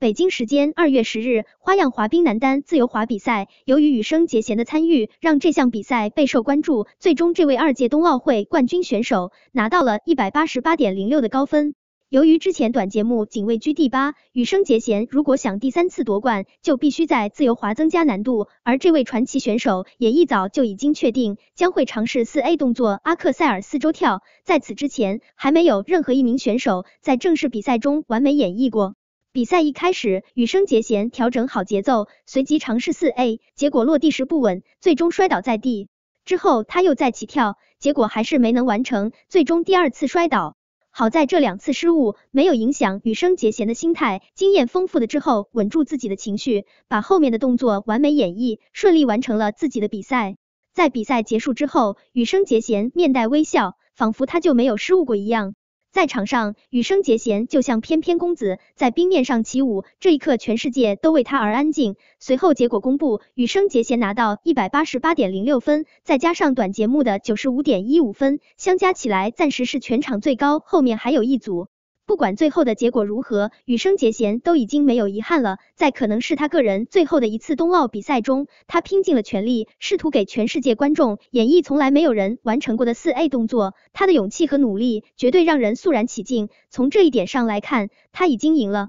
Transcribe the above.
北京时间二月十日，花样滑冰男单自由滑比赛，由于羽生结弦的参与，让这项比赛备受关注。最终，这位二届冬奥会冠军选手拿到了一百八十八点零六的高分。由于之前短节目仅位居第八，羽生结弦如果想第三次夺冠，就必须在自由滑增加难度。而这位传奇选手也一早就已经确定将会尝试四 A 动作阿克塞尔四周跳，在此之前还没有任何一名选手在正式比赛中完美演绎过。比赛一开始，羽生结弦调整好节奏，随即尝试四 A，结果落地时不稳，最终摔倒在地。之后他又再起跳，结果还是没能完成，最终第二次摔倒。好在这两次失误没有影响羽生结弦的心态，经验丰富的之后稳住自己的情绪，把后面的动作完美演绎，顺利完成了自己的比赛。在比赛结束之后，羽生结弦面带微笑，仿佛他就没有失误过一样。在场上，羽生结弦就像翩翩公子在冰面上起舞。这一刻，全世界都为他而安静。随后，结果公布，羽生结弦拿到一百八十八点零六分，再加上短节目的九十五点一五分，相加起来暂时是全场最高。后面还有一组。不管最后的结果如何，羽生结弦都已经没有遗憾了。在可能是他个人最后的一次冬奥比赛中，他拼尽了全力，试图给全世界观众演绎从来没有人完成过的四 A 动作。他的勇气和努力绝对让人肃然起敬。从这一点上来看，他已经赢了。